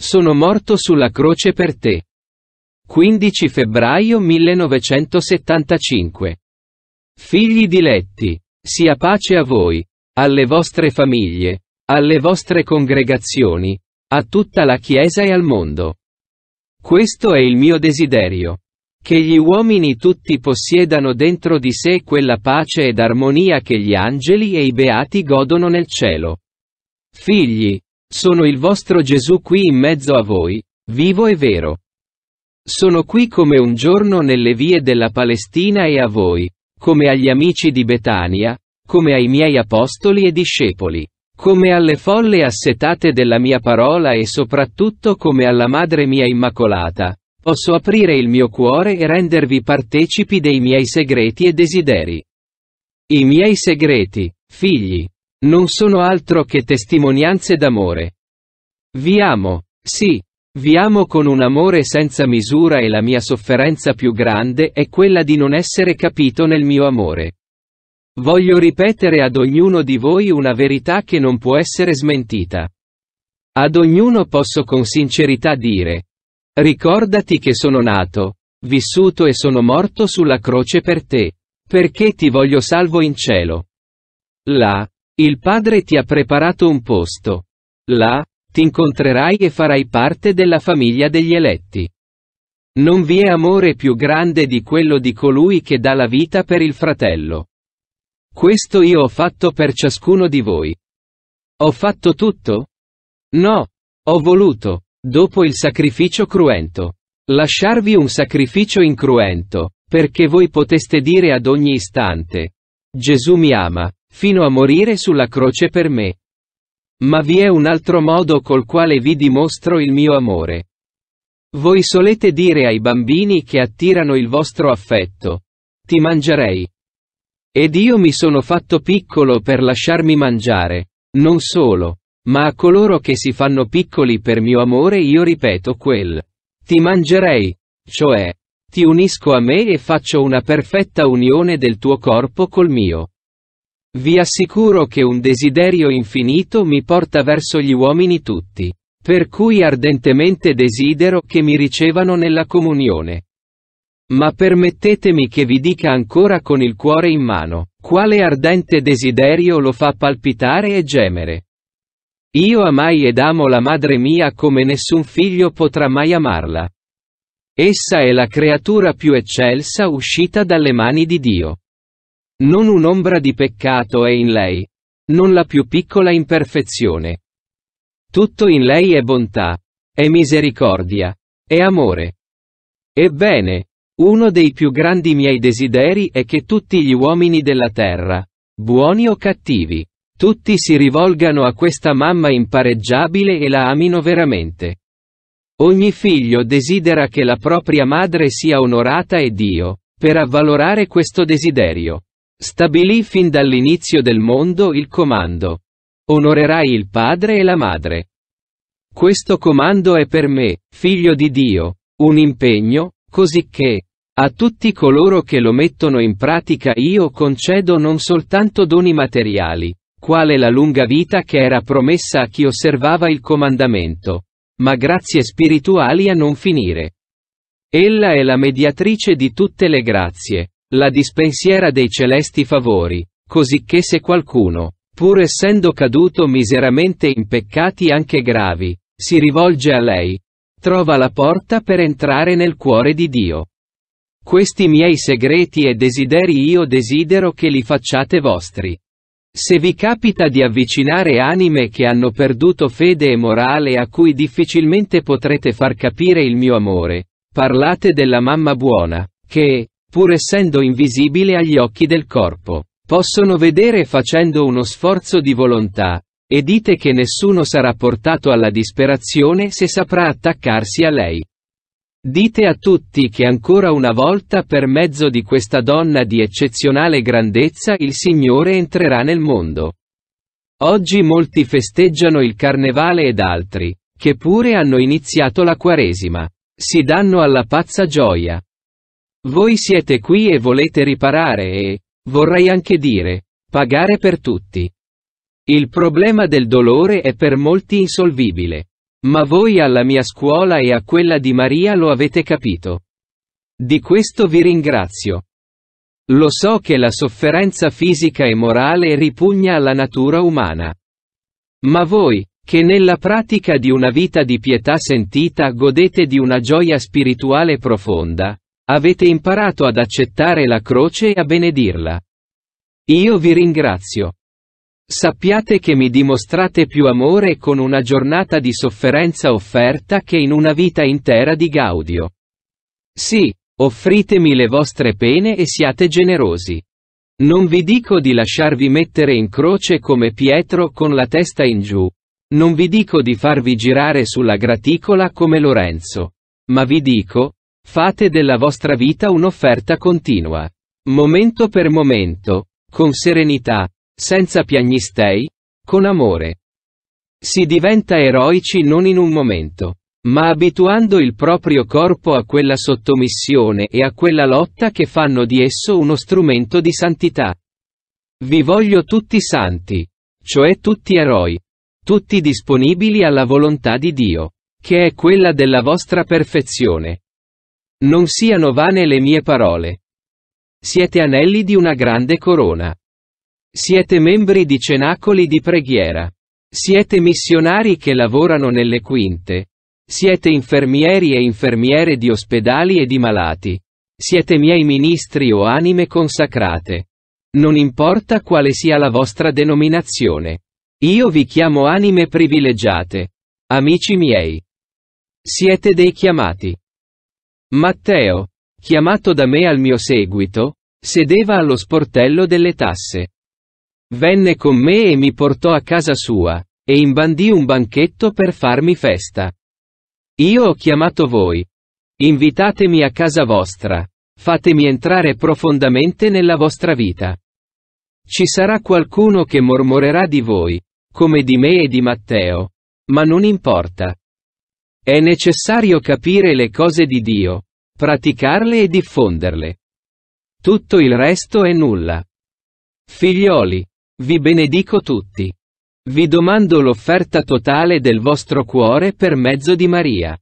Sono morto sulla croce per te. 15 febbraio 1975. Figli diletti, sia pace a voi, alle vostre famiglie, alle vostre congregazioni, a tutta la Chiesa e al mondo. Questo è il mio desiderio. Che gli uomini tutti possiedano dentro di sé quella pace ed armonia che gli angeli e i beati godono nel cielo. Figli, sono il vostro Gesù qui in mezzo a voi, vivo e vero. Sono qui come un giorno nelle vie della Palestina e a voi, come agli amici di Betania, come ai miei apostoli e discepoli, come alle folle assetate della mia parola e soprattutto come alla Madre mia Immacolata, posso aprire il mio cuore e rendervi partecipi dei miei segreti e desideri. I miei segreti, figli, non sono altro che testimonianze d'amore. Vi amo, sì, vi amo con un amore senza misura e la mia sofferenza più grande è quella di non essere capito nel mio amore. Voglio ripetere ad ognuno di voi una verità che non può essere smentita. Ad ognuno posso con sincerità dire. Ricordati che sono nato, vissuto e sono morto sulla croce per te. Perché ti voglio salvo in cielo. Là, il padre ti ha preparato un posto. Là, ti incontrerai e farai parte della famiglia degli eletti. Non vi è amore più grande di quello di colui che dà la vita per il fratello. Questo io ho fatto per ciascuno di voi. Ho fatto tutto? No, ho voluto, dopo il sacrificio cruento, lasciarvi un sacrificio incruento, perché voi poteste dire ad ogni istante, Gesù mi ama, fino a morire sulla croce per me. Ma vi è un altro modo col quale vi dimostro il mio amore. Voi solete dire ai bambini che attirano il vostro affetto. Ti mangerei. Ed io mi sono fatto piccolo per lasciarmi mangiare. Non solo. Ma a coloro che si fanno piccoli per mio amore io ripeto quel. Ti mangerei. Cioè, ti unisco a me e faccio una perfetta unione del tuo corpo col mio. Vi assicuro che un desiderio infinito mi porta verso gli uomini tutti. Per cui ardentemente desidero che mi ricevano nella comunione. Ma permettetemi che vi dica ancora con il cuore in mano, quale ardente desiderio lo fa palpitare e gemere. Io amai ed amo la madre mia come nessun figlio potrà mai amarla. Essa è la creatura più eccelsa uscita dalle mani di Dio. Non un'ombra di peccato è in lei. Non la più piccola imperfezione. Tutto in lei è bontà, è misericordia, è amore. Ebbene, uno dei più grandi miei desideri è che tutti gli uomini della terra, buoni o cattivi, tutti si rivolgano a questa mamma impareggiabile e la amino veramente. Ogni figlio desidera che la propria madre sia onorata e Dio, per avvalorare questo desiderio. Stabilì fin dall'inizio del mondo il comando. Onorerai il padre e la madre. Questo comando è per me, figlio di Dio, un impegno, cosicché, a tutti coloro che lo mettono in pratica io concedo non soltanto doni materiali, quale la lunga vita che era promessa a chi osservava il comandamento, ma grazie spirituali a non finire. Ella è la mediatrice di tutte le grazie, la dispensiera dei celesti favori, cosicché se qualcuno, pur essendo caduto miseramente in peccati anche gravi, si rivolge a lei, trova la porta per entrare nel cuore di Dio. Questi miei segreti e desideri io desidero che li facciate vostri. Se vi capita di avvicinare anime che hanno perduto fede e morale a cui difficilmente potrete far capire il mio amore, parlate della mamma buona, che, pur essendo invisibile agli occhi del corpo. Possono vedere facendo uno sforzo di volontà, e dite che nessuno sarà portato alla disperazione se saprà attaccarsi a lei. Dite a tutti che ancora una volta per mezzo di questa donna di eccezionale grandezza il Signore entrerà nel mondo. Oggi molti festeggiano il carnevale ed altri, che pure hanno iniziato la quaresima. Si danno alla pazza gioia. Voi siete qui e volete riparare e, vorrei anche dire, pagare per tutti. Il problema del dolore è per molti insolvibile. Ma voi alla mia scuola e a quella di Maria lo avete capito. Di questo vi ringrazio. Lo so che la sofferenza fisica e morale ripugna alla natura umana. Ma voi, che nella pratica di una vita di pietà sentita godete di una gioia spirituale profonda, Avete imparato ad accettare la croce e a benedirla. Io vi ringrazio. Sappiate che mi dimostrate più amore con una giornata di sofferenza offerta che in una vita intera di gaudio. Sì, offritemi le vostre pene e siate generosi. Non vi dico di lasciarvi mettere in croce come Pietro con la testa in giù. Non vi dico di farvi girare sulla graticola come Lorenzo. Ma vi dico, Fate della vostra vita un'offerta continua. Momento per momento, con serenità, senza piagnistei, con amore. Si diventa eroici non in un momento, ma abituando il proprio corpo a quella sottomissione e a quella lotta che fanno di esso uno strumento di santità. Vi voglio tutti santi, cioè tutti eroi, tutti disponibili alla volontà di Dio, che è quella della vostra perfezione. Non siano vane le mie parole. Siete anelli di una grande corona. Siete membri di cenacoli di preghiera. Siete missionari che lavorano nelle quinte. Siete infermieri e infermiere di ospedali e di malati. Siete miei ministri o anime consacrate. Non importa quale sia la vostra denominazione. Io vi chiamo anime privilegiate. Amici miei. Siete dei chiamati. Matteo, chiamato da me al mio seguito, sedeva allo sportello delle tasse. Venne con me e mi portò a casa sua, e imbandì un banchetto per farmi festa. Io ho chiamato voi. Invitatemi a casa vostra. Fatemi entrare profondamente nella vostra vita. Ci sarà qualcuno che mormorerà di voi, come di me e di Matteo. Ma non importa. È necessario capire le cose di Dio, praticarle e diffonderle. Tutto il resto è nulla. Figlioli, vi benedico tutti. Vi domando l'offerta totale del vostro cuore per mezzo di Maria.